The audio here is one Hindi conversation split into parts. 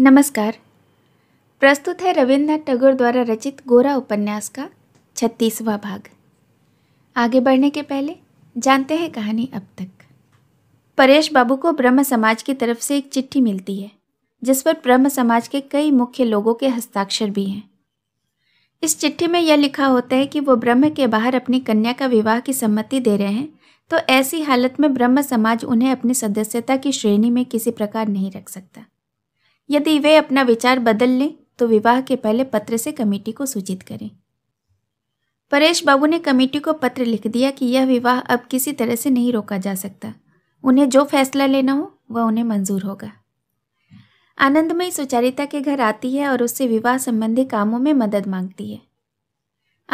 नमस्कार प्रस्तुत है रविन्द्रनाथ टैगोर द्वारा रचित गोरा उपन्यास का छत्तीसवां भाग आगे बढ़ने के पहले जानते हैं कहानी अब तक परेश बाबू को ब्रह्म समाज की तरफ से एक चिट्ठी मिलती है जिस पर ब्रह्म समाज के कई मुख्य लोगों के हस्ताक्षर भी हैं इस चिट्ठी में यह लिखा होता है कि वो ब्रह्म के बाहर अपनी कन्या का विवाह की सम्मति दे रहे हैं तो ऐसी हालत में ब्रह्म समाज उन्हें अपनी सदस्यता की श्रेणी में किसी प्रकार नहीं रख सकता यदि वे अपना विचार बदल लें तो विवाह के पहले पत्र से कमेटी को सूचित करें परेश बाबू ने कमेटी को पत्र लिख दिया कि यह विवाह अब किसी तरह से नहीं रोका जा सकता उन्हें जो फैसला लेना हो वह उन्हें मंजूर होगा आनंदमयी सुचारिता के घर आती है और उससे विवाह संबंधी कामों में मदद मांगती है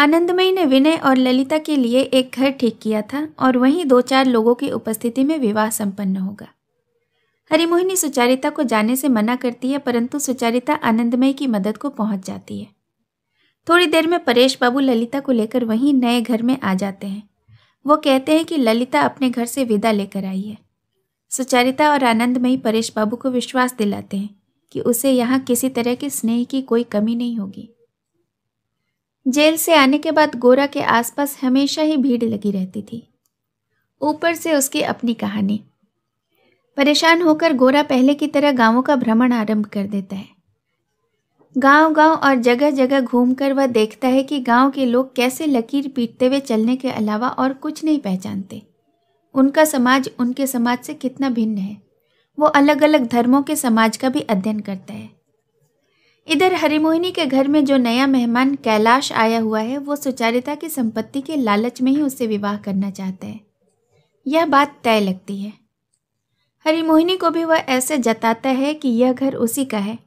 आनंदमयी ने विनय और ललिता के लिए एक घर ठीक किया था और वहीं दो चार लोगों की उपस्थिति में विवाह संपन्न होगा हरिमोहिनी सुचारिता को जाने से मना करती है परंतु सुचारिता आनंदमय की मदद को पहुंच जाती है थोड़ी देर में परेश बाबू ललिता को लेकर वहीं नए घर में आ जाते हैं वो कहते हैं कि ललिता अपने घर से विदा लेकर आई है सुचारिता और आनंदमयी परेश बाबू को विश्वास दिलाते हैं कि उसे यहाँ किसी तरह के स्नेह की कोई कमी नहीं होगी जेल से आने के बाद गोरा के आसपास हमेशा ही भीड़ लगी रहती थी ऊपर से उसकी अपनी कहानी परेशान होकर गोरा पहले की तरह गांवों का भ्रमण आरंभ कर देता है गांव गांव और जगह जगह घूमकर वह देखता है कि गांव के लोग कैसे लकीर पीटते हुए चलने के अलावा और कुछ नहीं पहचानते उनका समाज उनके समाज से कितना भिन्न है वो अलग अलग धर्मों के समाज का भी अध्ययन करता है इधर हरिमोहिनी के घर में जो नया मेहमान कैलाश आया हुआ है वो सुचारिता की संपत्ति के लालच में ही उससे विवाह करना चाहता है यह बात तय लगती है हरिमोहिनी को भी वह ऐसे जताता है कि यह घर उसी का है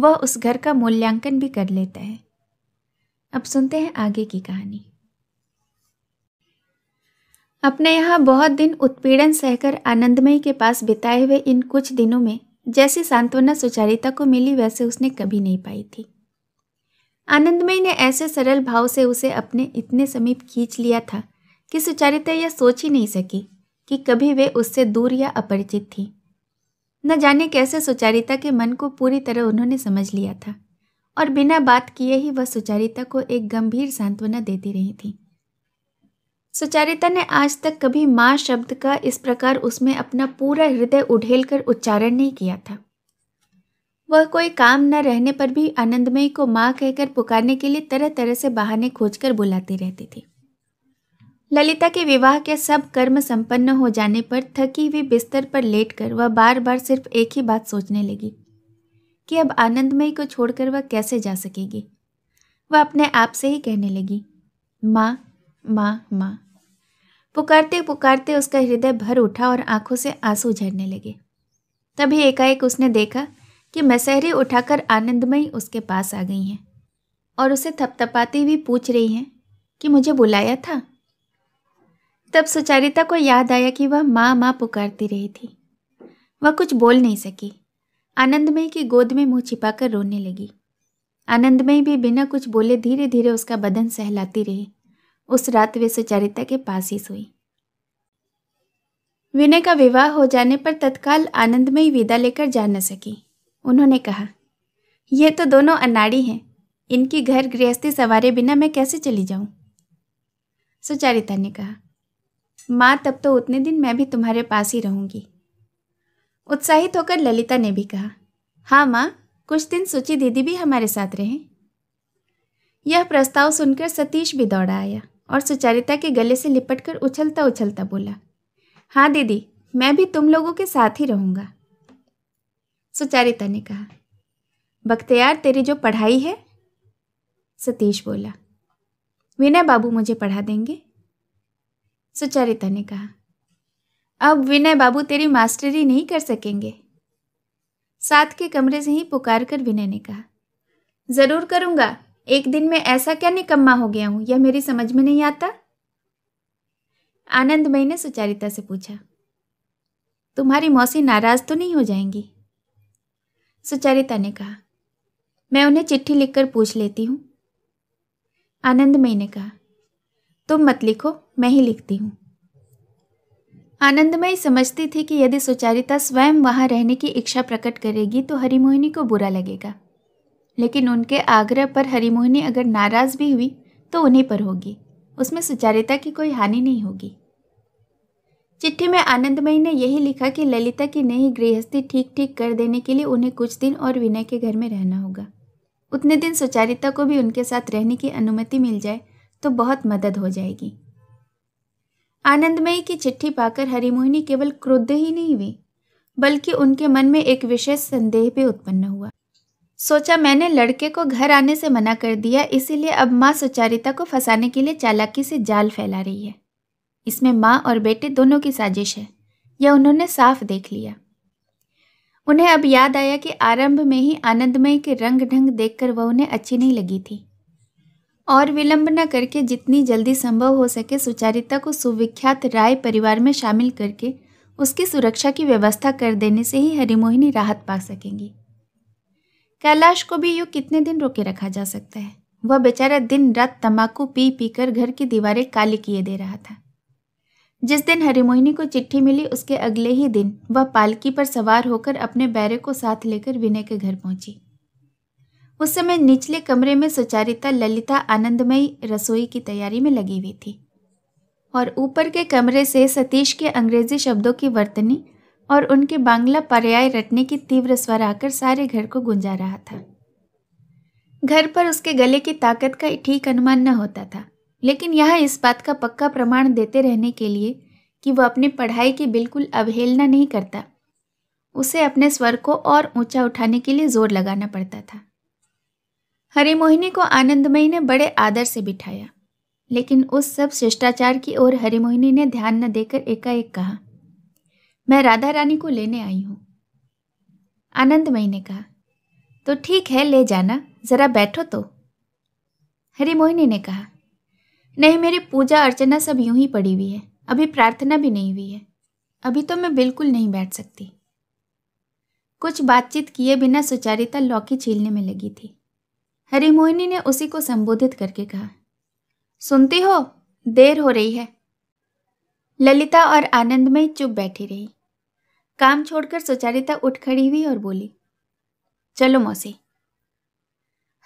वह उस घर का मूल्यांकन भी कर लेता है अब सुनते हैं आगे की कहानी अपने यहाँ बहुत दिन उत्पीड़न सहकर आनंदमयी के पास बिताए हुए इन कुछ दिनों में जैसी सांत्वना सुचारिता को मिली वैसे उसने कभी नहीं पाई थी आनंदमयी ने ऐसे सरल भाव से उसे अपने इतने समीप खींच लिया था कि सुचारिता यह सोच ही नहीं सकी कि कभी वे उससे दूर या अपरिचित थी न जाने कैसे सुचारिता के मन को पूरी तरह उन्होंने समझ लिया था और बिना बात किए ही वह सुचारिता को एक गंभीर सांत्वना देती रही थी सुचारिता ने आज तक कभी माँ शब्द का इस प्रकार उसमें अपना पूरा हृदय उढ़ेल कर उच्चारण नहीं किया था वह कोई काम न रहने पर भी आनंदमयी को माँ कहकर पुकारने के लिए तरह तरह से बहाने खोजकर बुलाती रहती थी ललिता के विवाह के सब कर्म संपन्न हो जाने पर थकी हुई बिस्तर पर लेटकर वह बार बार सिर्फ एक ही बात सोचने लगी कि अब आनंदमयी को छोड़कर वह कैसे जा सकेगी वह अपने आप से ही कहने लगी माँ माँ माँ पुकारते पुकारते उसका हृदय भर उठा और आंखों से आंसू झरने लगे तभी एकाएक उसने देखा कि मसहरी उठाकर आनंदमयी उसके पास आ गई हैं और उसे थपथपाती हुई पूछ रही हैं कि मुझे बुलाया था तब सुचारिता को याद आया कि वह माँ माँ पुकारती रही थी वह कुछ बोल नहीं सकी आनंदमयी की गोद में मुंह छिपाकर रोने लगी आनंदमय भी बिना कुछ बोले धीरे धीरे उसका बदन सहलाती रही उस रात वे सुचारिता के पास ही सोई विनय का विवाह हो जाने पर तत्काल आनंदमयी विदा लेकर जा न सकी उन्होंने कहा यह तो दोनों अनाड़ी हैं इनकी घर गृहस्थी सवारे बिना मैं कैसे चली जाऊं सुचारिता ने कहा माँ तब तो उतने दिन मैं भी तुम्हारे पास ही रहूंगी उत्साहित होकर ललिता ने भी कहा हाँ माँ कुछ दिन सुचि दीदी भी हमारे साथ रहें यह प्रस्ताव सुनकर सतीश भी दौड़ा आया और सुचारिता के गले से लिपटकर उछलता उछलता बोला हाँ दीदी मैं भी तुम लोगों के साथ ही रहूंगा सुचारिता ने कहा बख्तियार तेरी जो पढ़ाई है सतीश बोला विनय बाबू मुझे पढ़ा देंगे सुचरिता ने कहा अब विनय बाबू तेरी मास्टरी नहीं कर सकेंगे साथ के कमरे से ही पुकार कर विनय ने कहा जरूर करूंगा एक दिन में ऐसा क्या निकम्मा हो गया हूं यह मेरी समझ में नहीं आता आनंदमयी ने सुचारिता से पूछा तुम्हारी मौसी नाराज तो नहीं हो जाएंगी सुचारिता ने कहा मैं उन्हें चिट्ठी लिखकर पूछ लेती हूं आनंदमयी ने कहा तुम मत लिखो मैं ही लिखती हूँ आनंदमयी समझती थी कि यदि सुचारिता स्वयं वहाँ रहने की इच्छा प्रकट करेगी तो हरिमोहिनी को बुरा लगेगा लेकिन उनके आग्रह पर हरिमोहिनी अगर नाराज़ भी हुई तो उन्हीं पर होगी उसमें सुचारिता की कोई हानि नहीं होगी चिट्ठी में आनंदमयी ने यही लिखा कि ललिता की नई गृहस्थी ठीक ठीक कर देने के लिए उन्हें कुछ दिन और विनय के घर में रहना होगा उतने दिन सुचारिता को भी उनके साथ रहने की अनुमति मिल जाए तो बहुत मदद हो जाएगी आनंदमयी की चिट्ठी पाकर हरिमोहिनी केवल क्रुद्ध ही नहीं हुई बल्कि उनके मन में एक विशेष संदेह भी उत्पन्न हुआ सोचा मैंने लड़के को घर आने से मना कर दिया इसीलिए अब माँ सुचारिता को फंसाने के लिए चालाकी से जाल फैला रही है इसमें माँ और बेटे दोनों की साजिश है यह उन्होंने साफ देख लिया उन्हें अब याद आया कि आरंभ में ही आनंदमय के रंग ढंग देखकर वह उन्हें अच्छी नहीं लगी थी और विलंब न करके जितनी जल्दी संभव हो सके सुचारिता को सुविख्यात राय परिवार में शामिल करके उसकी सुरक्षा की व्यवस्था कर देने से ही हरिमोहिनी राहत पा सकेंगी कैलाश को भी यूँ कितने दिन रोके रखा जा सकता है वह बेचारा दिन रात तम्बाकू पी पी कर घर की दीवारें काली किए दे रहा था जिस दिन हरिमोहिनी को चिट्ठी मिली उसके अगले ही दिन वह पालकी पर सवार होकर अपने बैरे को साथ लेकर विनय के घर पहुंची उस समय निचले कमरे में सुचारिता ललिता आनंदमयी रसोई की तैयारी में लगी हुई थी और ऊपर के कमरे से सतीश के अंग्रेजी शब्दों की वर्तनी और उनके बांग्ला पर्याय रटने की तीव्र स्वर आकर सारे घर को गुंजा रहा था घर पर उसके गले की ताकत का ठीक अनुमान न होता था लेकिन यह इस बात का पक्का प्रमाण देते रहने के लिए कि वह अपनी पढ़ाई की बिल्कुल अवहेलना नहीं करता उसे अपने स्वर को और ऊंचा उठाने के लिए जोर लगाना पड़ता था हरि मोहिनी को आनंदमयी ने बड़े आदर से बिठाया लेकिन उस सब शिष्टाचार की ओर हरिमोहिनी ने ध्यान न देकर एकाएक कहा मैं राधा रानी को लेने आई हूं आनंदमयी ने कहा तो ठीक है ले जाना जरा बैठो तो हरिमोहिनी ने कहा नहीं मेरी पूजा अर्चना सब यूं ही पड़ी हुई है अभी प्रार्थना भी नहीं हुई है अभी तो मैं बिल्कुल नहीं बैठ सकती कुछ बातचीत किए बिना सुचारिता लौकी छीलने में लगी थी हरिमोहिनी ने उसी को संबोधित करके कहा सुनती हो देर हो रही है ललिता और आनंदमय चुप बैठी रही काम छोड़कर सुचारिता उठ खड़ी हुई और बोली चलो मौसी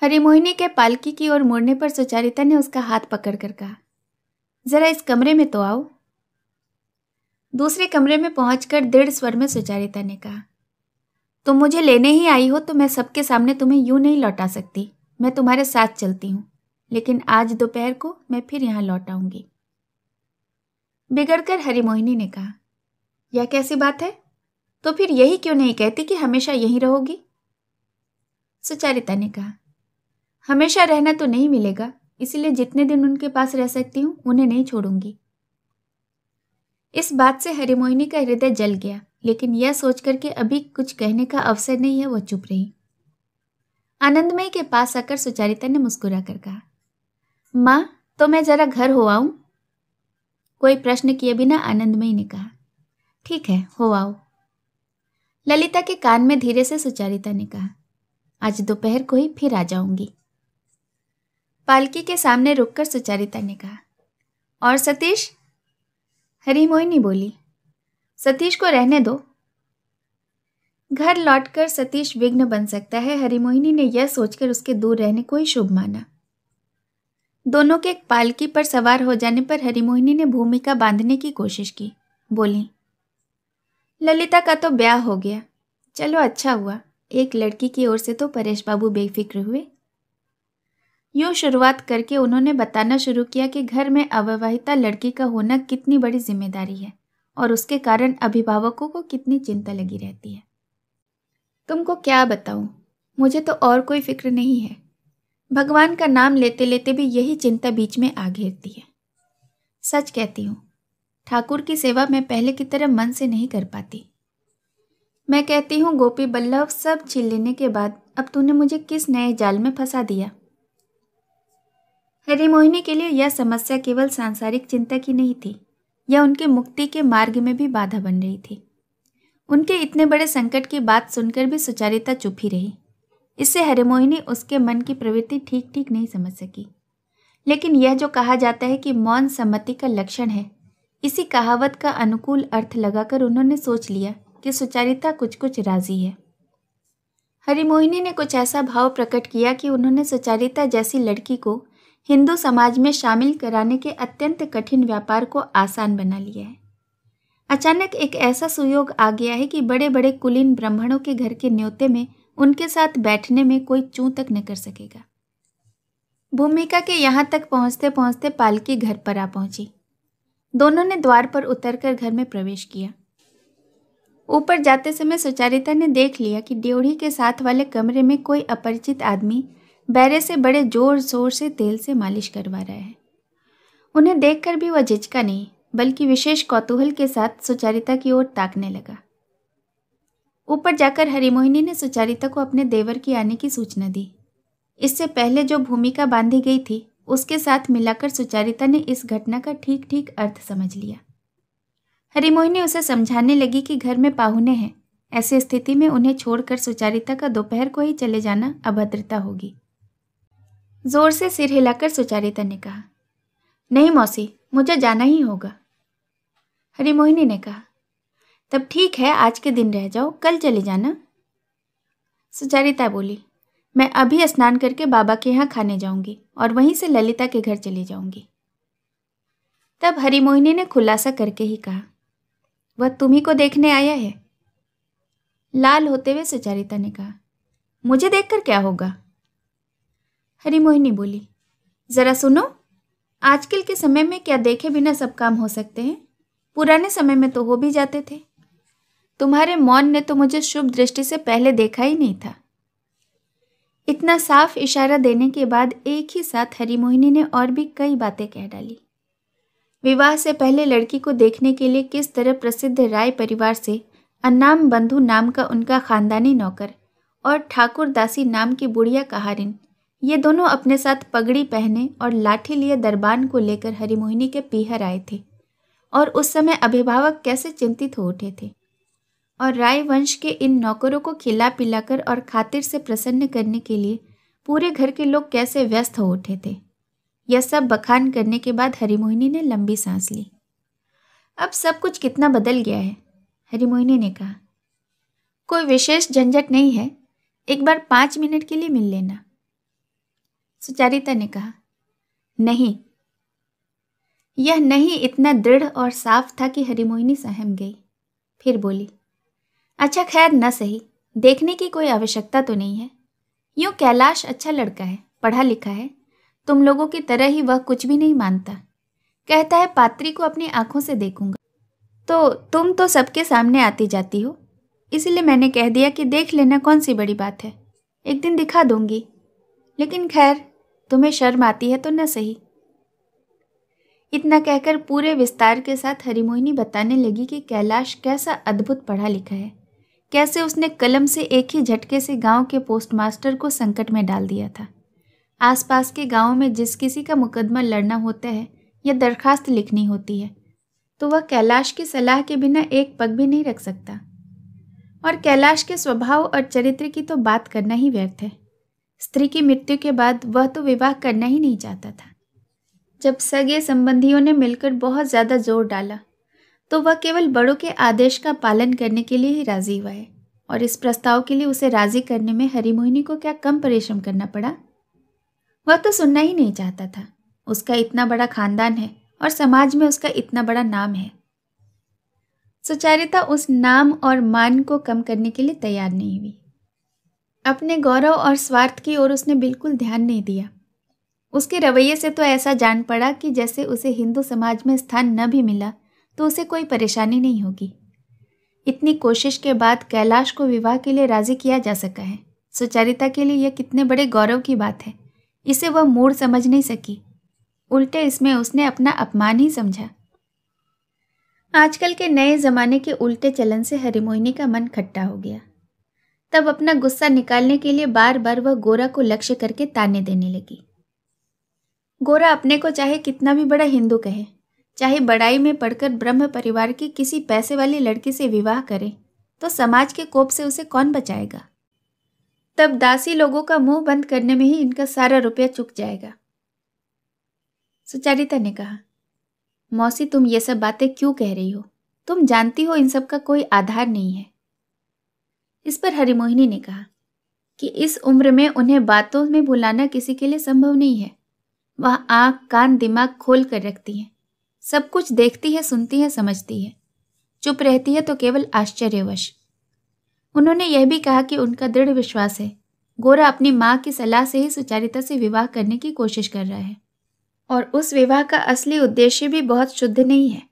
हरिमोहिनी के पालकी की ओर मुड़ने पर सुचारिता ने उसका हाथ पकड़कर कहा जरा इस कमरे में तो आओ दूसरे कमरे में पहुंचकर दृढ़ स्वर में सुचारिता ने कहा तुम मुझे लेने ही आई हो तो मैं सबके सामने तुम्हें यूं नहीं लौटा सकती मैं तुम्हारे साथ चलती हूँ लेकिन आज दोपहर को मैं फिर यहाँ लौट आऊंगी बिगड़कर हरिमोहिनी ने कहा यह कैसी बात है तो फिर यही क्यों नहीं कहती कि हमेशा यहीं रहोगी सुचारिता ने कहा हमेशा रहना तो नहीं मिलेगा इसलिए जितने दिन उनके पास रह सकती हूँ उन्हें नहीं छोड़ूंगी इस बात से हरिमोहिनी का हृदय जल गया लेकिन यह सोचकर कि अभी कुछ कहने का अवसर नहीं है वह चुप रही आनंदमय के पास आकर सुचारिता ने मुस्कुरा कर कहा माँ तो मैं जरा घर हो आऊं कोई प्रश्न किए बिना आनंदमय ने कहा ठीक है हो आओ ललिता के कान में धीरे से सुचारिता ने कहा आज दोपहर को ही फिर आ जाऊंगी पालकी के सामने रुककर सुचारिता ने कहा और सतीश हरी मोहिनी बोली सतीश को रहने दो घर लौटकर सतीश विघ्न बन सकता है हरिमोहिनी ने यह सोचकर उसके दूर रहने को ही शुभ माना दोनों के एक पालकी पर सवार हो जाने पर हरिमोहिनी ने भूमिका बांधने की कोशिश की बोली ललिता का तो ब्याह हो गया चलो अच्छा हुआ एक लड़की की ओर से तो परेश बाबू बेफिक्र हुए यूं शुरुआत करके उन्होंने बताना शुरू किया कि घर में अविवाहिता लड़की का होना कितनी बड़ी जिम्मेदारी है और उसके कारण अभिभावकों को कितनी चिंता लगी रहती है तुमको क्या बताऊं मुझे तो और कोई फिक्र नहीं है भगवान का नाम लेते लेते भी यही चिंता बीच में आ घेरती है सच कहती हूँ ठाकुर की सेवा मैं पहले की तरह मन से नहीं कर पाती मैं कहती हूँ गोपी बल्लभ सब छीन लेने के बाद अब तूने मुझे किस नए जाल में फंसा दिया हरिमोहिनी के लिए यह समस्या केवल सांसारिक चिंता की नहीं थी यह उनके मुक्ति के मार्ग में भी बाधा बन रही थी उनके इतने बड़े संकट की बात सुनकर भी सुचारिता चुप ही रही इससे हरिमोहिनी उसके मन की प्रवृत्ति ठीक ठीक नहीं समझ सकी लेकिन यह जो कहा जाता है कि मौन सम्मति का लक्षण है इसी कहावत का अनुकूल अर्थ लगाकर उन्होंने सोच लिया कि सुचारिता कुछ कुछ राजी है हरिमोहिनी ने कुछ ऐसा भाव प्रकट किया कि उन्होंने सुचारिता जैसी लड़की को हिंदू समाज में शामिल कराने के अत्यंत कठिन व्यापार को आसान बना लिया है अचानक एक ऐसा सुयोग आ गया है कि बड़े बड़े कुलीन ब्राह्मणों के घर के न्योते में उनके साथ बैठने में कोई चूं तक न कर सकेगा भूमिका के यहाँ तक पहुँचते पहुँचते पालकी घर पर आ पहुँची दोनों ने द्वार पर उतरकर घर में प्रवेश किया ऊपर जाते समय सुचारिता ने देख लिया कि ड्योढ़ी के साथ वाले कमरे में कोई अपरिचित आदमी बैरे से बड़े जोर शोर से तेल से मालिश करवा रहा है उन्हें देखकर भी वह झिझका नहीं बल्कि विशेष कौतूहल के साथ सुचारिता की ओर ताकने लगा ऊपर जाकर हरिमोहिनी ने सुचारिता को अपने देवर की आने की सूचना दी इससे पहले जो भूमिका बांधी गई थी उसके साथ मिलाकर सुचारिता ने इस घटना का ठीक ठीक अर्थ समझ लिया हरिमोहिनी उसे समझाने लगी कि घर में पाहुने हैं ऐसी स्थिति में उन्हें छोड़कर सुचारिता का दोपहर को ही चले जाना अभद्रता होगी जोर से सिर हिलाकर सुचारिता ने कहा नहीं मौसी मुझे जाना ही होगा हरी मोहिनी ने कहा तब ठीक है आज के दिन रह जाओ कल चले जाना सुचारिता बोली मैं अभी स्नान करके बाबा के यहाँ खाने जाऊंगी और वहीं से ललिता के घर चली जाऊंगी तब हरी मोहिनी ने खुलासा करके ही कहा वह तुम्ही को देखने आया है लाल होते हुए सुचारिता ने कहा मुझे देखकर क्या होगा हरी मोहिनी बोली ज़रा सुनो आजकल के समय में क्या देखे बिना सब काम हो सकते हैं पुराने समय में तो हो भी जाते थे तुम्हारे मौन ने तो मुझे शुभ दृष्टि से पहले देखा ही नहीं था इतना साफ इशारा देने के बाद एक ही साथ हरिमोहिनी ने और भी कई बातें कह डाली विवाह से पहले लड़की को देखने के लिए किस तरह प्रसिद्ध राय परिवार से अनाम बंधु नाम का उनका खानदानी नौकर और ठाकुर दासी नाम की बुढ़िया कहारिन ये दोनों अपने साथ पगड़ी पहने और लाठी लिए दरबान को लेकर हरिमोहिनी के पीहर आए थे और उस समय अभिभावक कैसे चिंतित हो उठे थे और राय वंश के इन नौकरों को खिला पिलाकर और खातिर से प्रसन्न करने के लिए पूरे घर के लोग कैसे व्यस्त हो उठे थे यह सब बखान करने के बाद हरिमोहिनी ने लंबी सांस ली अब सब कुछ कितना बदल गया है हरिमोहिनी ने कहा कोई विशेष झंझट नहीं है एक बार पाँच मिनट के लिए मिल लेना सुचारिता ने कहा नहीं यह नहीं इतना दृढ़ और साफ था कि हरिमोहिनी सहम गई फिर बोली अच्छा खैर न सही देखने की कोई आवश्यकता तो नहीं है यूँ कैलाश अच्छा लड़का है पढ़ा लिखा है तुम लोगों की तरह ही वह कुछ भी नहीं मानता कहता है पात्री को अपनी आंखों से देखूंगा तो तुम तो सबके सामने आती जाती हो इसलिए मैंने कह दिया कि देख लेना कौन सी बड़ी बात है एक दिन दिखा दूंगी लेकिन खैर तुम्हें शर्म आती है तो न सही इतना कहकर पूरे विस्तार के साथ हरिमोहिनी बताने लगी कि कैलाश कैसा अद्भुत पढ़ा लिखा है कैसे उसने कलम से एक ही झटके से गांव के पोस्टमास्टर को संकट में डाल दिया था आसपास के गांवों में जिस किसी का मुकदमा लड़ना होता है या दरखास्त लिखनी होती है तो वह कैलाश की सलाह के बिना एक पग भी नहीं रख सकता और कैलाश के स्वभाव और चरित्र की तो बात करना ही व्यर्थ है स्त्री की मृत्यु के बाद वह तो विवाह करना ही नहीं चाहता था जब सगे संबंधियों ने मिलकर बहुत ज़्यादा जोर डाला तो वह केवल बड़ों के आदेश का पालन करने के लिए ही राज़ी हुआ है और इस प्रस्ताव के लिए उसे राज़ी करने में हरिमोहिनी को क्या कम परिश्रम करना पड़ा वह तो सुनना ही नहीं चाहता था उसका इतना बड़ा खानदान है और समाज में उसका इतना बड़ा नाम है सुचारिता उस नाम और मान को कम करने के लिए तैयार नहीं हुई अपने गौरव और स्वार्थ की ओर उसने बिल्कुल ध्यान नहीं दिया उसके रवैये से तो ऐसा जान पड़ा कि जैसे उसे हिंदू समाज में स्थान न भी मिला तो उसे कोई परेशानी नहीं होगी इतनी कोशिश के बाद कैलाश को विवाह के लिए राजी किया जा सका है सुचारिता के लिए यह कितने बड़े गौरव की बात है इसे वह मूड समझ नहीं सकी उल्टे इसमें उसने अपना अपमान ही समझा आजकल के नए जमाने के उल्टे चलन से हरिमोहिनी का मन खट्टा हो गया तब अपना गुस्सा निकालने के लिए बार बार वह गोरा को लक्ष्य करके ताने देने लगी गोरा अपने को चाहे कितना भी बड़ा हिंदू कहे चाहे बड़ाई में पढ़कर ब्रह्म परिवार की किसी पैसे वाली लड़की से विवाह करे तो समाज के कोप से उसे कौन बचाएगा तब दासी लोगों का मुंह बंद करने में ही इनका सारा रुपया चुक जाएगा सुचारिता ने कहा मौसी तुम ये सब बातें क्यों कह रही हो तुम जानती हो इन सब का कोई आधार नहीं है इस पर हरिमोहिनी ने कहा कि इस उम्र में उन्हें बातों में भुलाना किसी के लिए संभव नहीं है वह आँख कान दिमाग खोल कर रखती है सब कुछ देखती है सुनती है समझती है चुप रहती है तो केवल आश्चर्यवश उन्होंने यह भी कहा कि उनका दृढ़ विश्वास है गोरा अपनी माँ की सलाह से ही सुचारिता से विवाह करने की कोशिश कर रहा है और उस विवाह का असली उद्देश्य भी बहुत शुद्ध नहीं है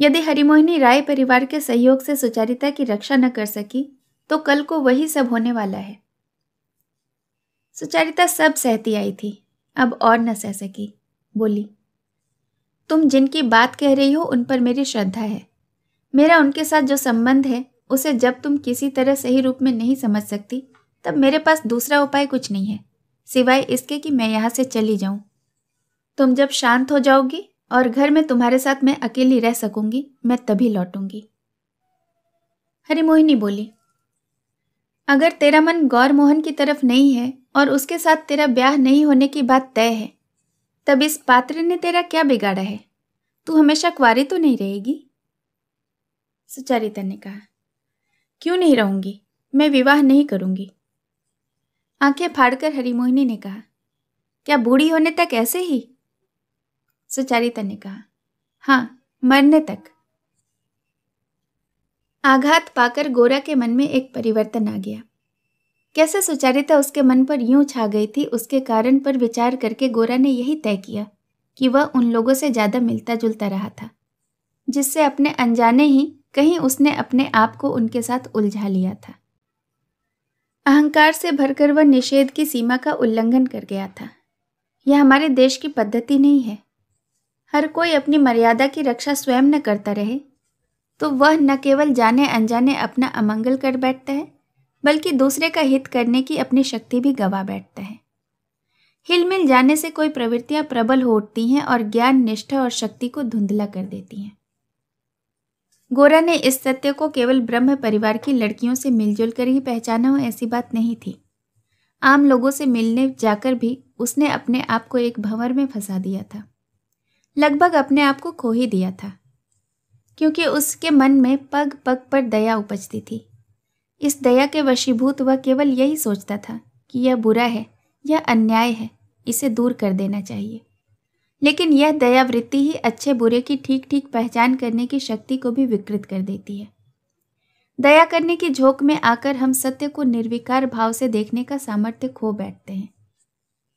यदि हरिमोहिनी राय परिवार के सहयोग से सुचारिता की रक्षा न कर सकी तो कल को वही सब होने वाला है सुचारिता सब सहती आई थी अब और न सह सकी बोली तुम जिनकी बात कह रही हो उन पर मेरी श्रद्धा है मेरा उनके साथ जो संबंध है उसे जब तुम किसी तरह सही रूप में नहीं समझ सकती तब मेरे पास दूसरा उपाय कुछ नहीं है सिवाय इसके कि मैं यहाँ से चली जाऊँ तुम जब शांत हो जाओगी और घर में तुम्हारे साथ मैं अकेली रह सकूंगी मैं तभी लौटूंगी हरिमोहिनी बोली अगर तेरा मन गौर मोहन की तरफ नहीं है और उसके साथ तेरा ब्याह नहीं होने की बात तय है तब इस पात्र ने तेरा क्या बिगाड़ा है तू हमेशा कुंवारी तो नहीं रहेगी सुचारिता ने कहा क्यों नहीं रहूंगी मैं विवाह नहीं करूंगी आंखें फाड़कर हरिमोहिनी ने कहा क्या बूढ़ी होने तक ऐसे ही सुचारिता ने कहा हाँ मरने तक आघात पाकर गोरा के मन में एक परिवर्तन आ गया कैसे सुचारिता उसके मन पर यूं छा गई थी उसके कारण पर विचार करके गोरा ने यही तय किया कि वह उन लोगों से ज़्यादा मिलता जुलता रहा था जिससे अपने अनजाने ही कहीं उसने अपने आप को उनके साथ उलझा लिया था अहंकार से भरकर वह निषेध की सीमा का उल्लंघन कर गया था यह हमारे देश की पद्धति नहीं है हर कोई अपनी मर्यादा की रक्षा स्वयं न करता रहे तो वह न केवल जाने अनजाने अपना अमंगल कर बैठता है बल्कि दूसरे का हित करने की अपनी शक्ति भी गवा बैठता है हिलमिल जाने से कोई प्रवृत्तियां प्रबल हो उठती हैं और ज्ञान निष्ठा और शक्ति को धुंधला कर देती हैं गोरा ने इस सत्य को केवल ब्रह्म परिवार की लड़कियों से मिलजुल कर ही पहचाना हो ऐसी बात नहीं थी आम लोगों से मिलने जाकर भी उसने अपने आप को एक भंवर में फंसा दिया था लगभग अपने आप को खो ही दिया था क्योंकि उसके मन में पग पग पर दया उपजती थी इस दया के वशीभूत वह केवल यही सोचता था कि यह बुरा है यह अन्याय है इसे दूर कर देना चाहिए लेकिन यह दयावृत्ति ही अच्छे बुरे की ठीक ठीक पहचान करने की शक्ति को भी विकृत कर देती है दया करने की झोंक में आकर हम सत्य को निर्विकार भाव से देखने का सामर्थ्य खो बैठते हैं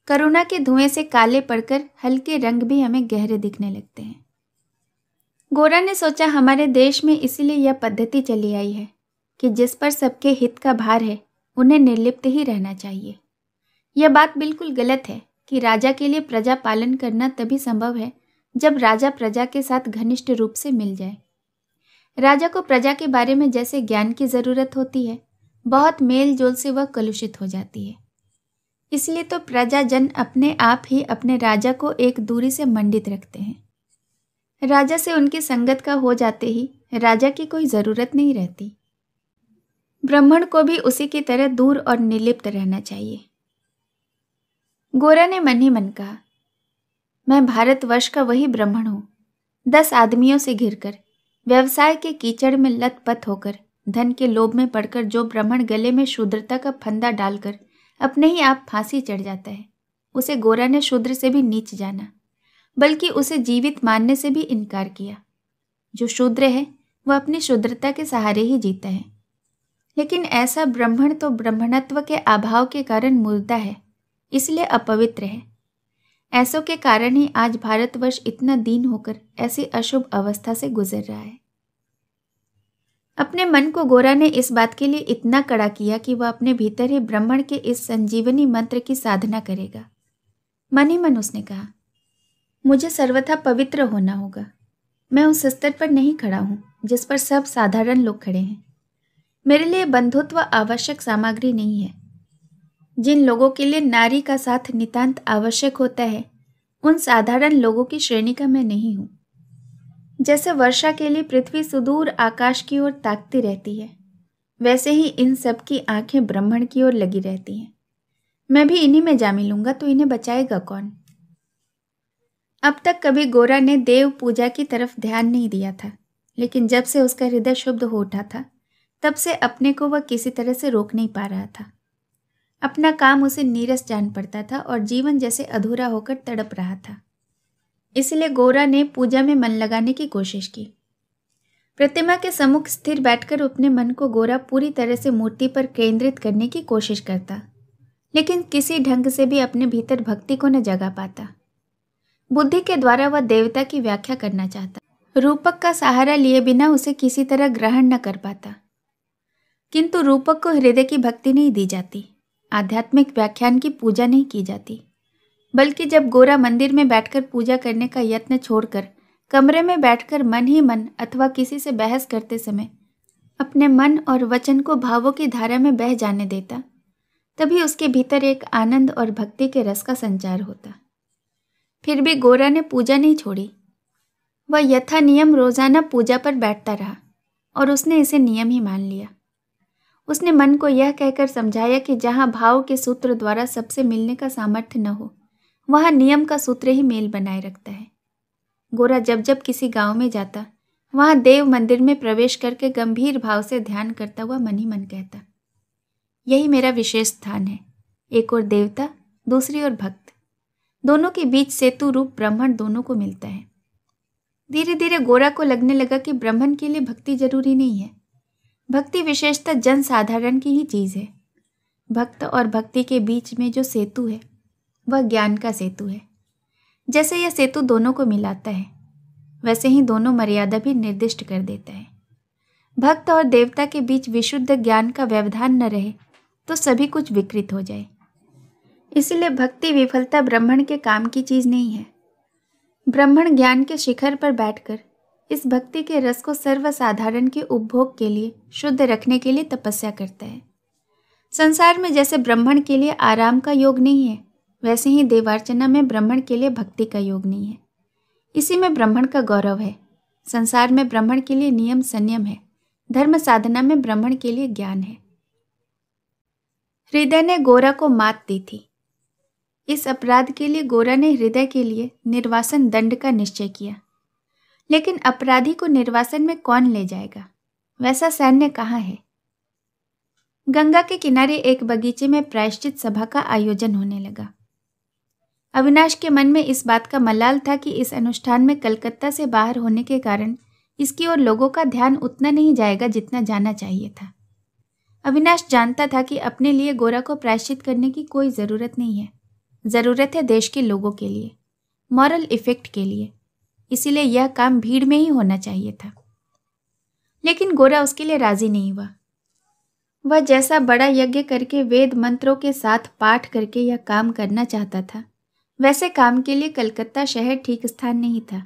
करुणा के धुएं से काले पड़कर हल्के रंग भी हमें गहरे दिखने लगते हैं गोरा ने सोचा हमारे देश में इसीलिए यह पद्धति चली आई है कि जिस पर सबके हित का भार है उन्हें निर्लिप्त ही रहना चाहिए यह बात बिल्कुल गलत है कि राजा के लिए प्रजा पालन करना तभी संभव है जब राजा प्रजा के साथ घनिष्ठ रूप से मिल जाए राजा को प्रजा के बारे में जैसे ज्ञान की जरूरत होती है बहुत मेल जोल से वह कलुषित हो जाती है इसलिए तो प्रजाजन अपने आप ही अपने राजा को एक दूरी से मंडित रखते हैं राजा से उनकी संगत का हो जाते ही राजा की कोई ज़रूरत नहीं रहती ब्राह्मण को भी उसी की तरह दूर और निलिप्त रहना चाहिए गोरा ने मन ही मन कहा मैं भारतवर्ष का वही ब्राह्मण हूं दस आदमियों से घिरकर व्यवसाय के कीचड़ में लतपत होकर धन के लोभ में पड़कर जो ब्राह्मण गले में शूद्रता का फंदा डालकर अपने ही आप फांसी चढ़ जाता है उसे गोरा ने शूद्र से भी नीच जाना बल्कि उसे जीवित मानने से भी इनकार किया जो शूद्र है वह अपनी शूद्रता के सहारे ही जीता है लेकिन ऐसा ब्राह्मण तो ब्राह्मणत्व के अभाव के कारण मुर्दा है इसलिए अपवित्र है ऐसों के कारण ही आज भारतवर्ष इतना दीन होकर ऐसी अशुभ अवस्था से गुजर रहा है अपने मन को गोरा ने इस बात के लिए इतना कड़ा किया कि वह अपने भीतर ही ब्राह्मण के इस संजीवनी मंत्र की साधना करेगा मन ही मन उसने कहा मुझे सर्वथा पवित्र होना होगा मैं उस स्तर पर नहीं खड़ा हूँ जिस पर सब साधारण लोग खड़े हैं मेरे लिए बंधुत्व आवश्यक सामग्री नहीं है जिन लोगों के लिए नारी का साथ नितांत आवश्यक होता है उन साधारण लोगों की श्रेणी का मैं नहीं हूँ जैसे वर्षा के लिए पृथ्वी सुदूर आकाश की ओर ताकती रहती है वैसे ही इन सब की आंखें ब्राह्मण की ओर लगी रहती हैं मैं भी इन्हीं में जा मिलूंगा तो इन्हें बचाएगा कौन अब तक कभी गोरा ने देव पूजा की तरफ ध्यान नहीं दिया था लेकिन जब से उसका हृदय शुद्ध हो उठा था तब से अपने को वह किसी तरह से रोक नहीं पा रहा था अपना काम उसे नीरस जान पड़ता था और जीवन जैसे अधूरा होकर तड़प रहा था इसलिए गोरा ने पूजा में मन लगाने की कोशिश की प्रतिमा के सम्मुख स्थिर बैठकर अपने मन को गोरा पूरी तरह से मूर्ति पर केंद्रित करने की कोशिश करता लेकिन किसी ढंग से भी अपने भीतर भक्ति को न जगा पाता बुद्धि के द्वारा वह देवता की व्याख्या करना चाहता रूपक का सहारा लिए बिना उसे किसी तरह ग्रहण न कर पाता किंतु रूपक को हृदय की भक्ति नहीं दी जाती आध्यात्मिक व्याख्यान की पूजा नहीं की जाती बल्कि जब गोरा मंदिर में बैठकर पूजा करने का यत्न छोड़कर कमरे में बैठकर मन ही मन अथवा किसी से बहस करते समय अपने मन और वचन को भावों की धारा में बह जाने देता तभी उसके भीतर एक आनंद और भक्ति के रस का संचार होता फिर भी गोरा ने पूजा नहीं छोड़ी वह यथा नियम रोजाना पूजा पर बैठता रहा और उसने इसे नियम ही मान लिया उसने मन को यह कहकर समझाया कि जहाँ भाव के सूत्र द्वारा सबसे मिलने का सामर्थ्य न हो वहाँ नियम का सूत्र ही मेल बनाए रखता है गोरा जब जब किसी गांव में जाता वहाँ देव मंदिर में प्रवेश करके गंभीर भाव से ध्यान करता हुआ मन ही मन कहता यही मेरा विशेष स्थान है एक और देवता दूसरी ओर भक्त दोनों के बीच सेतु रूप ब्राह्मण दोनों को मिलता है धीरे धीरे गोरा को लगने लगा कि ब्राह्मण के लिए भक्ति जरूरी नहीं है भक्ति जन जनसाधारण की ही चीज़ है भक्त और भक्ति के बीच में जो सेतु है वह ज्ञान का सेतु है जैसे यह सेतु दोनों को मिलाता है वैसे ही दोनों मर्यादा भी निर्दिष्ट कर देता है भक्त और देवता के बीच विशुद्ध ज्ञान का व्यवधान न रहे तो सभी कुछ विकृत हो जाए इसलिए भक्ति विफलता ब्राह्मण के काम की चीज नहीं है ब्राह्मण ज्ञान के शिखर पर बैठकर इस भक्ति के रस को सर्वसाधारण के उपभोग के लिए शुद्ध रखने के लिए तपस्या करता है संसार में जैसे ब्राह्मण के लिए आराम का योग नहीं है वैसे ही देवार्चना में ब्राह्मण के लिए भक्ति का योग नहीं है इसी में ब्राह्मण का गौरव है संसार में ब्राह्मण के लिए नियम संयम है धर्म साधना में ब्राह्मण के लिए ज्ञान है हृदय ने गोरा को मात दी थी इस अपराध के लिए गोरा ने हृदय के लिए निर्वासन दंड का निश्चय किया लेकिन अपराधी को निर्वासन में कौन ले जाएगा वैसा सैन्य कहाँ है गंगा के किनारे एक बगीचे में प्रायश्चित सभा का आयोजन होने लगा अविनाश के मन में इस बात का मलाल था कि इस अनुष्ठान में कलकत्ता से बाहर होने के कारण इसकी ओर लोगों का ध्यान उतना नहीं जाएगा जितना जाना चाहिए था अविनाश जानता था कि अपने लिए गोरा को प्रायश्चित करने की कोई ज़रूरत नहीं है ज़रूरत है देश के लोगों के लिए मॉरल इफ़ेक्ट के लिए इसीलिए यह काम भीड़ में ही होना चाहिए था लेकिन गोरा उसके लिए राजी नहीं हुआ वह जैसा बड़ा यज्ञ करके वेद मंत्रों के साथ पाठ करके यह काम करना चाहता था वैसे काम के लिए कलकत्ता शहर ठीक स्थान नहीं था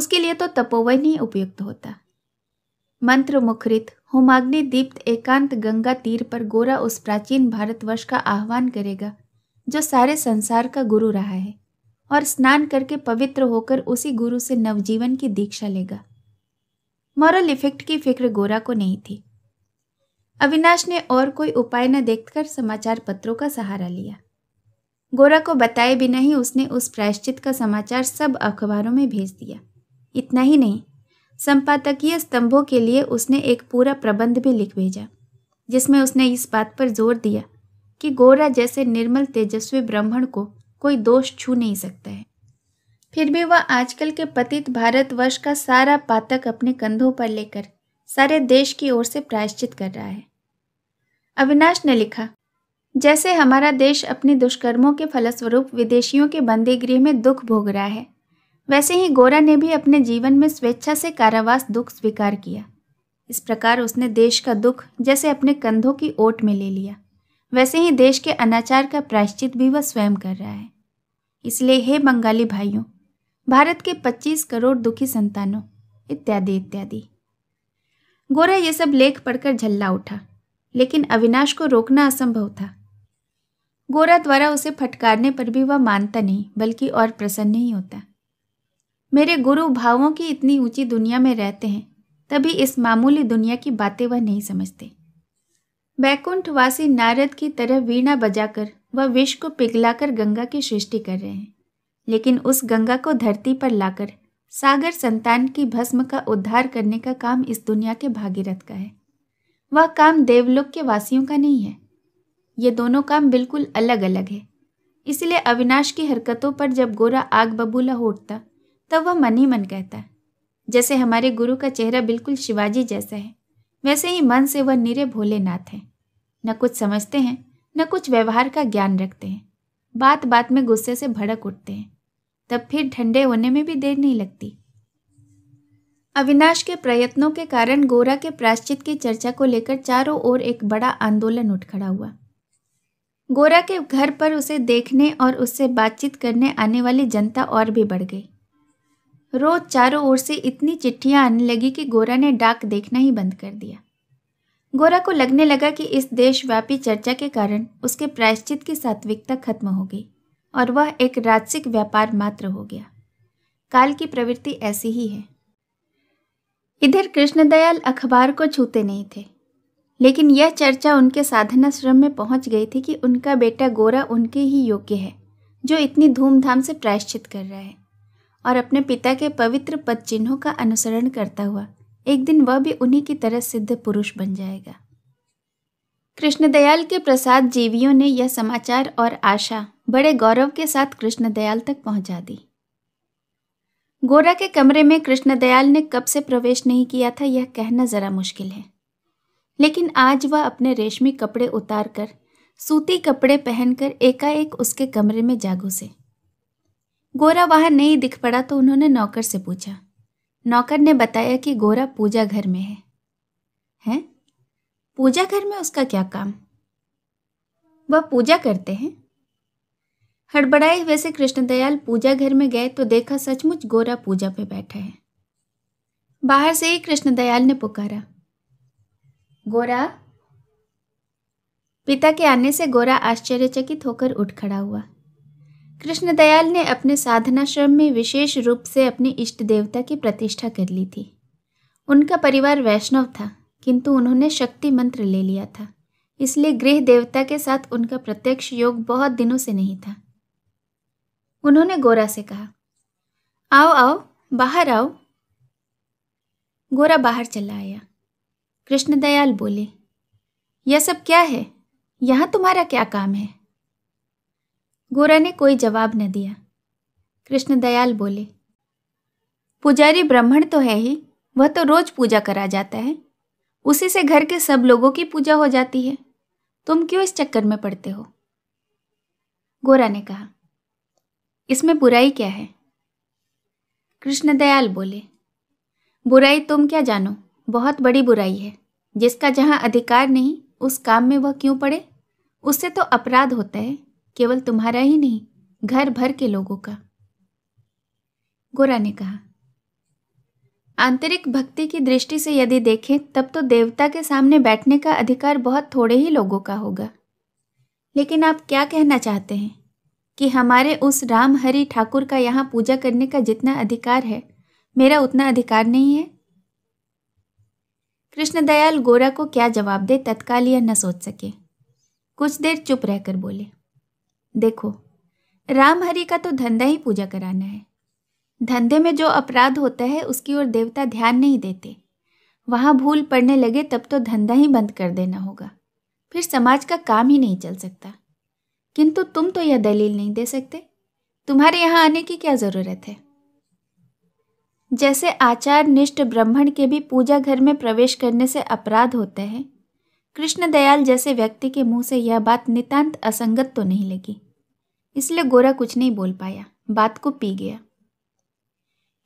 उसके लिए तो तपोवन ही उपयुक्त होता मंत्र मुखरित होमाग्नि दीप्त एकांत गंगा तीर पर गोरा उस प्राचीन भारतवर्ष का आह्वान करेगा जो सारे संसार का गुरु रहा है और स्नान करके पवित्र होकर उसी गुरु से नवजीवन की दीक्षा लेगा मॉरल इफेक्ट की फिक्र गोरा को नहीं थी अविनाश ने और कोई उपाय न देखकर समाचार पत्रों का सहारा लिया गोरा को बताए बिना ही उसने उस प्रायश्चित का समाचार सब अखबारों में भेज दिया इतना ही नहीं संपादकीय स्तंभों के लिए उसने एक पूरा प्रबंध भी लिख भेजा जिसमें उसने इस बात पर जोर दिया कि गोरा जैसे निर्मल तेजस्वी ब्राह्मण को कोई दोष छू नहीं सकता है फिर भी वह आजकल के पतित भारतवर्ष का सारा पातक अपने कंधों पर लेकर सारे देश की ओर से प्रायश्चित कर रहा है अविनाश ने लिखा जैसे हमारा देश अपने दुष्कर्मों के फलस्वरूप विदेशियों के बंदी गृह में दुख भोग रहा है वैसे ही गोरा ने भी अपने जीवन में स्वेच्छा से कारावास दुख स्वीकार किया इस प्रकार उसने देश का दुख जैसे अपने कंधों की ओट में ले लिया वैसे ही देश के अनाचार का प्रायश्चित भी वह स्वयं कर रहा है इसलिए हे बंगाली भाइयों भारत के 25 करोड़ दुखी संतानों इत्यादि इत्यादि गोरा ये सब लेख पढ़कर झल्ला उठा लेकिन अविनाश को रोकना असंभव था गोरा द्वारा उसे फटकारने पर भी वह मानता नहीं बल्कि और प्रसन्न नहीं होता मेरे गुरु भावों की इतनी ऊंची दुनिया में रहते हैं तभी इस मामूली दुनिया की बातें वह नहीं समझते वैकुंठवासी नारद की तरह वीणा बजाकर वह विष को पिघलाकर गंगा की सृष्टि कर रहे हैं लेकिन उस गंगा को धरती पर लाकर सागर संतान की भस्म का उद्धार करने का काम इस दुनिया के भागीरथ का है वह काम देवलोक के वासियों का नहीं है ये दोनों काम बिल्कुल अलग अलग है इसलिए अविनाश की हरकतों पर जब गोरा आग बबूला होटता तब वह मन ही मन कहता जैसे हमारे गुरु का चेहरा बिल्कुल शिवाजी जैसा है वैसे ही मन से वह निरे भोलेनाथ हैं न कुछ समझते हैं न कुछ व्यवहार का ज्ञान रखते हैं बात बात में गुस्से से भड़क उठते हैं तब फिर ठंडे होने में भी देर नहीं लगती अविनाश के प्रयत्नों के कारण गोरा के प्राश्चित की चर्चा को लेकर चारों ओर एक बड़ा आंदोलन उठ खड़ा हुआ गोरा के घर पर उसे देखने और उससे बातचीत करने आने वाली जनता और भी बढ़ गई रोज चारों ओर से इतनी चिट्ठियां आने लगी कि गोरा ने डाक देखना ही बंद कर दिया गोरा को लगने लगा कि इस देशव्यापी चर्चा के कारण उसके प्रायश्चित की सात्विकता खत्म हो गई और वह एक राजसिक व्यापार मात्र हो गया काल की प्रवृत्ति ऐसी ही है इधर कृष्णदयाल अखबार को छूते नहीं थे लेकिन यह चर्चा उनके साधनाश्रम में पहुंच गई थी कि उनका बेटा गोरा उनके ही योग्य है जो इतनी धूमधाम से प्रायश्चित कर रहा है और अपने पिता के पवित्र पद चिन्हों का अनुसरण करता हुआ एक दिन वह भी उन्हीं की तरह सिद्ध पुरुष बन जाएगा कृष्णदयाल के प्रसाद जीवियों ने यह समाचार और आशा बड़े गौरव के साथ कृष्णदयाल तक पहुंचा दी गोरा के कमरे में कृष्णदयाल ने कब से प्रवेश नहीं किया था यह कहना जरा मुश्किल है लेकिन आज वह अपने रेशमी कपड़े उतार कर सूती कपड़े पहनकर एकाएक उसके कमरे में जा घुसे गोरा वहां नहीं दिख पड़ा तो उन्होंने नौकर से पूछा नौकर ने बताया कि गोरा पूजा घर में है हैं पूजा घर में उसका क्या काम वह पूजा करते हैं हड़बड़ाए हुए से कृष्णदयाल पूजा घर में गए तो देखा सचमुच गोरा पूजा पे बैठा है बाहर से ही कृष्णदयाल ने पुकारा गोरा पिता के आने से गोरा आश्चर्यचकित होकर उठ खड़ा हुआ कृष्णदयाल ने अपने साधनाश्रम में विशेष रूप से अपने इष्ट देवता की प्रतिष्ठा कर ली थी उनका परिवार वैष्णव था किंतु उन्होंने शक्ति मंत्र ले लिया था इसलिए गृह देवता के साथ उनका प्रत्यक्ष योग बहुत दिनों से नहीं था उन्होंने गोरा से कहा आओ आओ बाहर आओ गोरा बाहर चला आया कृष्णदयाल बोले यह सब क्या है यहाँ तुम्हारा क्या काम है गोरा ने कोई जवाब न दिया कृष्ण दयाल बोले पुजारी ब्राह्मण तो है ही वह तो रोज पूजा करा जाता है उसी से घर के सब लोगों की पूजा हो जाती है तुम क्यों इस चक्कर में पड़ते हो गोरा ने कहा इसमें बुराई क्या है कृष्ण दयाल बोले बुराई तुम क्या जानो बहुत बड़ी बुराई है जिसका जहां अधिकार नहीं उस काम में वह क्यों पड़े उससे तो अपराध होता है केवल तुम्हारा ही नहीं घर भर के लोगों का गोरा ने कहा आंतरिक भक्ति की दृष्टि से यदि देखें तब तो देवता के सामने बैठने का अधिकार बहुत थोड़े ही लोगों का होगा लेकिन आप क्या कहना चाहते हैं कि हमारे उस राम हरि ठाकुर का यहाँ पूजा करने का जितना अधिकार है मेरा उतना अधिकार नहीं है कृष्णदयाल गोरा को क्या जवाब दे तत्काल यह न सोच सके कुछ देर चुप रहकर बोले देखो राम हरि का तो धंधा ही पूजा कराना है धंधे में जो अपराध होता है उसकी ओर देवता ध्यान नहीं देते वहाँ भूल पड़ने लगे तब तो धंधा ही बंद कर देना होगा फिर समाज का काम ही नहीं चल सकता किंतु तुम तो यह दलील नहीं दे सकते तुम्हारे यहाँ आने की क्या ज़रूरत है जैसे आचार निष्ठ ब्राह्मण के भी पूजा घर में प्रवेश करने से अपराध होता है कृष्णदयाल जैसे व्यक्ति के मुंह से यह बात नितांत असंगत तो नहीं लगी इसलिए गोरा कुछ नहीं बोल पाया बात को पी गया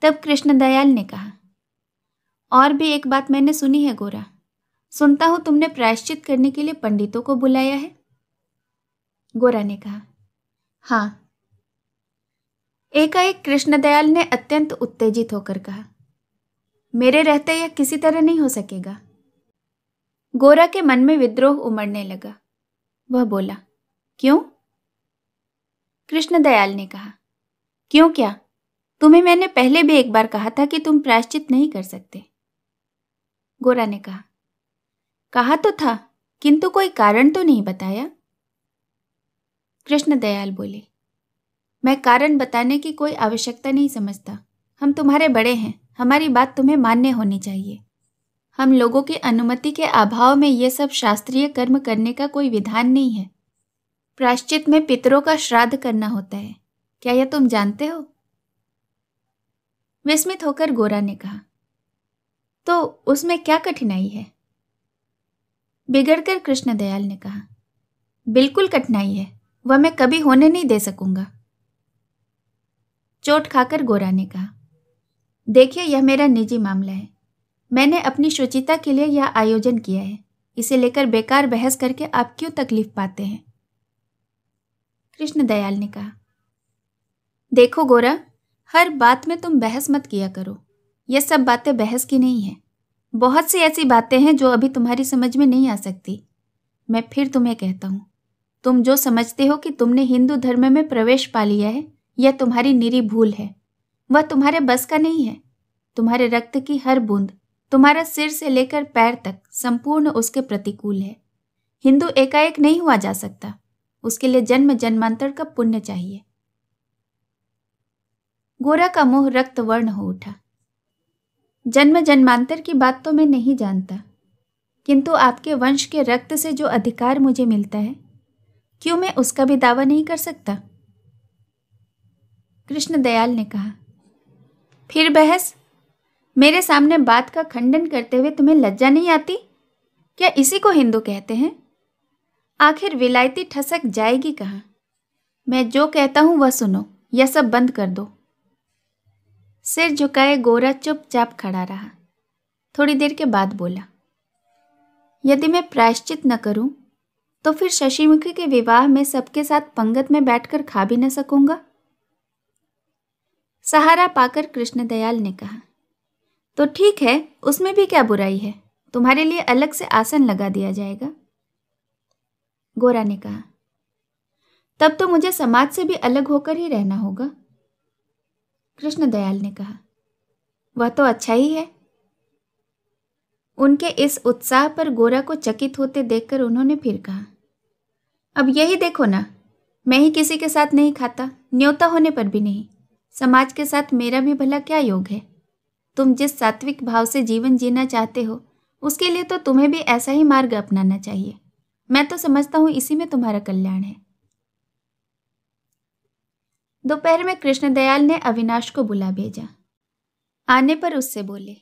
तब कृष्णदयाल ने कहा और भी एक बात मैंने सुनी है गोरा सुनता हूं तुमने प्रायश्चित करने के लिए पंडितों को बुलाया है गोरा ने कहा हाँ एकाएक कृष्णदयाल ने अत्यंत उत्तेजित होकर कहा मेरे रहते यह किसी तरह नहीं हो सकेगा गोरा के मन में विद्रोह उमड़ने लगा वह बोला क्यों कृष्ण दयाल ने कहा क्यों क्या तुम्हें मैंने पहले भी एक बार कहा था कि तुम प्रायश्चित नहीं कर सकते गोरा ने कहा कहा तो था किंतु कोई कारण तो नहीं बताया कृष्ण दयाल बोले मैं कारण बताने की कोई आवश्यकता नहीं समझता हम तुम्हारे बड़े हैं हमारी बात तुम्हें मान्य होनी चाहिए हम लोगों की अनुमति के अभाव में ये सब शास्त्रीय कर्म करने का कोई विधान नहीं है प्राश्चित में पितरों का श्राद्ध करना होता है क्या यह तुम जानते हो विस्मित होकर गोरा ने कहा तो उसमें क्या कठिनाई है बिगड़कर कृष्ण दयाल ने कहा बिल्कुल कठिनाई है वह मैं कभी होने नहीं दे सकूंगा चोट खाकर गोरा ने कहा देखिए यह मेरा निजी मामला है मैंने अपनी शुचिता के लिए यह आयोजन किया है इसे लेकर बेकार बहस करके आप क्यों तकलीफ पाते हैं कृष्ण दयाल ने कहा देखो गोरा हर बात में तुम बहस मत किया करो यह सब बातें बहस की नहीं है बहुत सी ऐसी बातें हैं जो अभी तुम्हारी समझ में नहीं आ सकती मैं फिर तुम्हें कहता हूँ तुम जो समझते हो कि तुमने हिंदू धर्म में प्रवेश पा लिया है यह तुम्हारी निरी भूल है वह तुम्हारे बस का नहीं है तुम्हारे रक्त की हर बूंद तुम्हारा सिर से लेकर पैर तक संपूर्ण उसके प्रतिकूल है हिंदू एकाएक नहीं हुआ जा सकता उसके लिए जन्म जन्मांतर का पुण्य चाहिए गोरा का मुंह रक्त वर्ण हो उठा जन्म जन्मांतर की बात तो मैं नहीं जानता किंतु आपके वंश के रक्त से जो अधिकार मुझे मिलता है क्यों मैं उसका भी दावा नहीं कर सकता कृष्ण दयाल ने कहा फिर बहस मेरे सामने बात का खंडन करते हुए तुम्हें लज्जा नहीं आती क्या इसी को हिंदू कहते हैं आखिर विलायती ठसक जाएगी कहाँ मैं जो कहता हूँ वह सुनो यह सब बंद कर दो सिर झुकाए गोरा चुपचाप खड़ा रहा थोड़ी देर के बाद बोला यदि मैं प्रायश्चित न करूं तो फिर शशिमुखी के विवाह में सबके साथ पंगत में बैठकर खा भी न सकूंगा सहारा पाकर कृष्णदयाल ने कहा तो ठीक है उसमें भी क्या बुराई है तुम्हारे लिए अलग से आसन लगा दिया जाएगा गोरा ने कहा तब तो मुझे समाज से भी अलग होकर ही रहना होगा कृष्ण दयाल ने कहा वह तो अच्छा ही है उनके इस उत्साह पर गोरा को चकित होते देखकर उन्होंने फिर कहा अब यही देखो ना मैं ही किसी के साथ नहीं खाता न्योता होने पर भी नहीं समाज के साथ मेरा भी भला क्या योग है तुम जिस सात्विक भाव से जीवन जीना चाहते हो उसके लिए तो तुम्हें भी ऐसा ही मार्ग अपनाना चाहिए मैं तो समझता हूँ इसी में तुम्हारा कल्याण है दोपहर में कृष्णदयाल ने अविनाश को बुला भेजा आने पर उससे बोले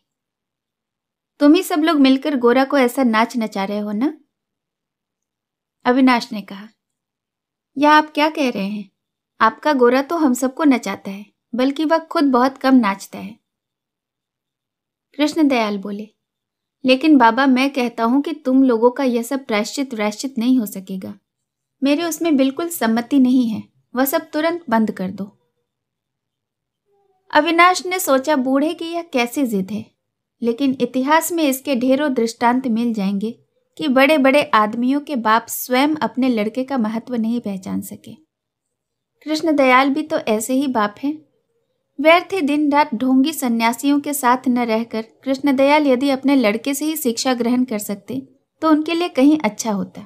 तुम ही सब लोग मिलकर गोरा को ऐसा नाच नचा रहे हो ना अविनाश ने कहा या आप क्या कह रहे हैं आपका गोरा तो हम सबको नचाता है बल्कि वह खुद बहुत कम नाचता है कृष्ण दयाल बोले लेकिन बाबा मैं कहता हूं कि तुम लोगों का यह सब प्रायश्चित व्रैश्चित नहीं हो सकेगा मेरे उसमें बिल्कुल सम्मति नहीं है वह सब तुरंत बंद कर दो अविनाश ने सोचा बूढ़े की यह कैसी जिद है लेकिन इतिहास में इसके ढेरों दृष्टांत मिल जाएंगे कि बड़े बड़े आदमियों के बाप स्वयं अपने लड़के का महत्व नहीं पहचान सके कृष्ण दयाल भी तो ऐसे ही बाप हैं व्यर्थ दिन रात ढोंगी सन्यासियों के साथ न रहकर कृष्णदयाल यदि अपने लड़के से ही शिक्षा ग्रहण कर सकते तो उनके लिए कहीं अच्छा होता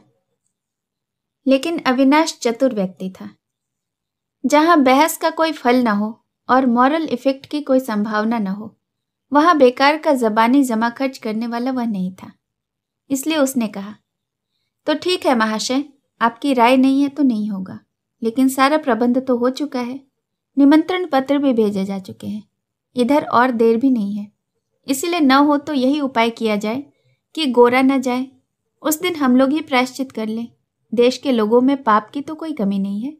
लेकिन अविनाश चतुर व्यक्ति था जहां बहस का कोई फल न हो और मॉरल इफेक्ट की कोई संभावना न हो वहां बेकार का जबानी जमा खर्च करने वाला वह नहीं था इसलिए उसने कहा तो ठीक है महाशय आपकी राय नहीं है तो नहीं होगा लेकिन सारा प्रबंध तो हो चुका है निमंत्रण पत्र भी भेजे जा चुके हैं इधर और देर भी नहीं है इसीलिए न हो तो यही उपाय किया जाए कि गोरा न जाए उस दिन हम लोग ही प्रायश्चित कर लें देश के लोगों में पाप की तो कोई कमी नहीं है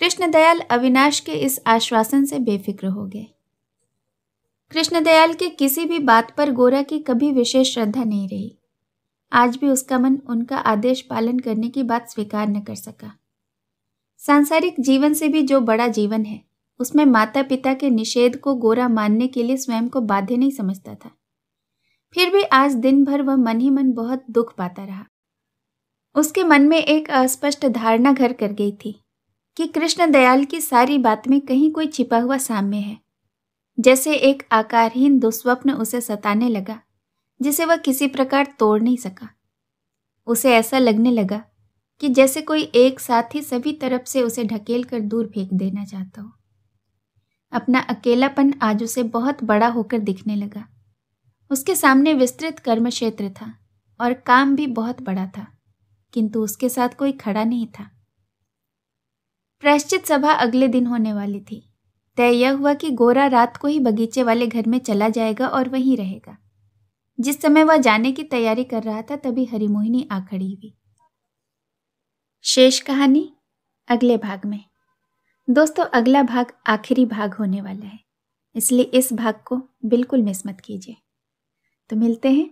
कृष्णदयाल अविनाश के इस आश्वासन से बेफिक्र हो गए कृष्णदयाल के किसी भी बात पर गोरा की कभी विशेष श्रद्धा नहीं रही आज भी उसका मन उनका आदेश पालन करने की बात स्वीकार न कर सका सांसारिक जीवन से भी जो बड़ा जीवन है उसमें माता पिता के निषेध को गोरा मानने के लिए स्वयं को बाध्य नहीं समझता था फिर भी आज दिन भर वह मन ही मन बहुत दुख पाता रहा उसके मन में एक अस्पष्ट धारणा घर कर गई थी कि कृष्ण दयाल की सारी बात में कहीं कोई छिपा हुआ साम्य है जैसे एक आकारहीन दुस्वप्न उसे सताने लगा जिसे वह किसी प्रकार तोड़ नहीं सका उसे ऐसा लगने लगा कि जैसे कोई एक साथ ही सभी तरफ से उसे ढकेल कर दूर फेंक देना चाहता हो अपना अकेलापन आज उसे बहुत बड़ा होकर दिखने लगा उसके सामने विस्तृत कर्म क्षेत्र था और काम भी बहुत बड़ा था किंतु उसके साथ कोई खड़ा नहीं था प्रायश्चित सभा अगले दिन होने वाली थी तय यह हुआ कि गोरा रात को ही बगीचे वाले घर में चला जाएगा और वहीं रहेगा जिस समय वह जाने की तैयारी कर रहा था तभी हरिमोहिनी आ खड़ी हुई शेष कहानी अगले भाग में दोस्तों अगला भाग आखिरी भाग होने वाला है इसलिए इस भाग को बिल्कुल मिस मत कीजिए तो मिलते हैं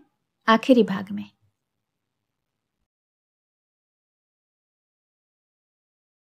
आखिरी भाग में